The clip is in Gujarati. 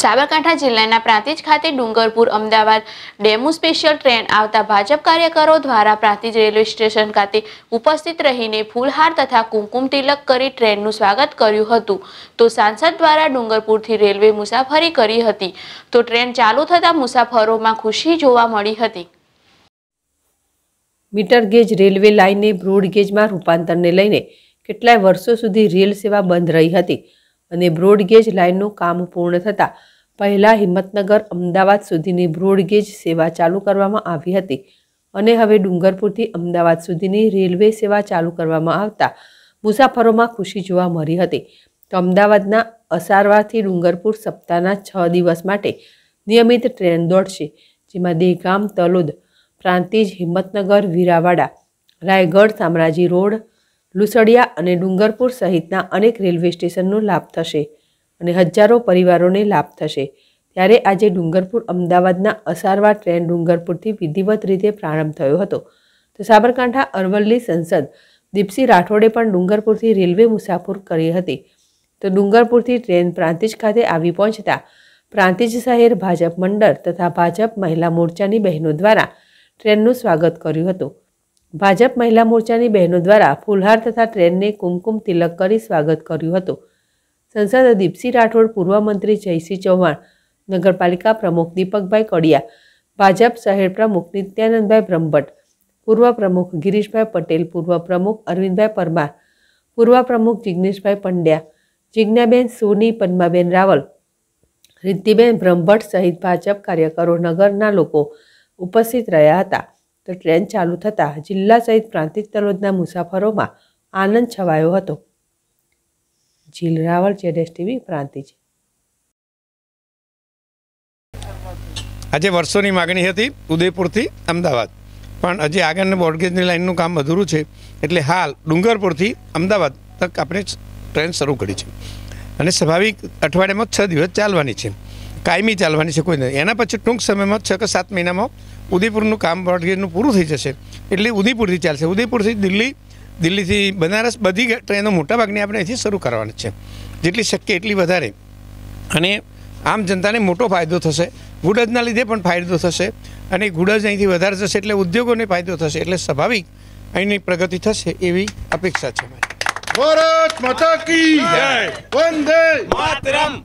સાબરકાંઠા જિલ્લાના પ્રાંતિજ ખાતે Dungarpur Ahmedabad DEMU special train આવતા ભાજપ કાર્યકરો દ્વારા પ્રાંતિજ રેલવે સ્ટેશન ખાતે ઉપસ્થિત રહીને ફૂલહાર તથા કુમકુમ તિલક કરી ટ્રેનનું સ્વાગત કર્યું હતું તો સાંસદ દ્વારા ડુંગરપુરથી રેલવે મુસાફરી કરી હતી તો ટ્રેન ચાલુ થતાં મુસાફરોમાં ખુશી જોવા મળી હતી મીટર ગેજ રેલવે લાઇનને બ્રોડ ગેજમાં રૂપાંતરને લઈને કેટલાય વર્ષો સુધી રેલ સેવા બંધ રહી હતી અને બ્રોડગેજ લાઇનનું કામ પૂર્ણ થતાં પહેલાં હિંમતનગર અમદાવાદ સુધીની બ્રોડગેજ સેવા ચાલુ કરવામાં આવી હતી અને હવે ડુંગરપુરથી અમદાવાદ સુધીની રેલવે સેવા ચાલુ કરવામાં આવતા મુસાફરોમાં ખુશી જોવા મળી હતી તો અમદાવાદના અસારવારથી ડુંગરપુર સપ્તાહના છ દિવસ માટે નિયમિત ટ્રેન દોડશે જેમાં દેહગામ તલોદ પ્રાંતિજ હિંમતનગર વીરાવાડા રાયગઢ સામ્રાજી રોડ લુસડિયા અને ડુંગરપુર સહિતના અનેક રેલવે સ્ટેશનનો લાભ થશે અને હજારો પરિવારોને લાભ થશે ત્યારે આજે ડુંગરપુર અમદાવાદના અસારવા ટ્રેન ડુંગરપુરથી વિધિવત રીતે પ્રારંભ થયો હતો તો સાબરકાંઠા અરવલ્લી સંસદ દીપસી રાઠોડે પણ ડુંગરપુરથી રેલવે મુસાફર કરી હતી તો ડુંગરપુરથી ટ્રેન પ્રાંતિજ ખાતે આવી પહોંચતા પ્રાંતિજ શહેર ભાજપ મંડળ તથા ભાજપ મહિલા મોરચાની બહેનો દ્વારા ટ્રેનનું સ્વાગત કર્યું હતું ભાજપ મહિલા મોરચાની બહેનો દ્વારા ફુલહાર તથા ટ્રેનને કુમકુમ તિલક કરી સ્વાગત કર્યું હતું સંસદ દીપસિંહ રાઠોડ પૂર્વ મંત્રી જયસિંહ ચૌહાણ નગરપાલિકા પ્રમુખ દીપકભાઈ કડિયા ભાજપ શહેર પ્રમુખ નિત્યાનંદભાઈ બ્રહ્મભટ્ટ પૂર્વ પ્રમુખ ગિરીશભાઈ પટેલ પૂર્વ પ્રમુખ અરવિંદભાઈ પરમાર પૂર્વ પ્રમુખ જિજ્ઞેશભાઈ પંડ્યા જિજ્ઞાબેન સોની પદ્માબેન રાવલ રિદ્ધિબેન બ્રહ્મભટ્ટ સહિત ભાજપ કાર્યકરો નગરના લોકો ઉપસ્થિત રહ્યા હતા તો ટ્રેન ચાલુ થતાં જિલ્લા સહિત પ્રાંતિક તલોદના મુસાફરોમાં આનંદ છવાયો હતો જીલ રાવળ જેડેસ ટીવી પ્રાંતિજ આજે વર્ષોની માગણી હતી ઉદયપુરથી અમદાવાદ પણ હજી આગળના બોર્ડગેજની લાઇનનું કામ અધૂરું છે એટલે હાલ ડુંગરપુરથી અમદાવાદ તક આપણે ટ્રેન શરૂ કરી છે અને સ્વાભાવિક અઠવાડિયામાં છ દિવસ ચાલવાની છે કાયમી ચાલવાની છે કોઈ નહીં એના પછી ટૂંક સમયમાં છ કે સાત મહિનામાં ઉદયપુરનું કામ વડગીરનું પૂરું થઈ જશે એટલે ઉદયપુરથી ચાલશે ઉદયપુરથી દિલ્હી દિલ્હીથી બનારસ બધી ટ્રેનો મોટાભાગની આપણે અહીંથી શરૂ કરવાની છે જેટલી શક્ય એટલી વધારે અને આમ જનતાને મોટો ફાયદો થશે ગુડજના લીધે પણ ફાયદો થશે અને ગુડજ અહીંથી વધારે જશે એટલે ઉદ્યોગોને ફાયદો થશે એટલે સ્વાભાવિક અહીંની પ્રગતિ થશે એવી અપેક્ષા છે મારી ભારત માતા કી જય વંદે માતરમ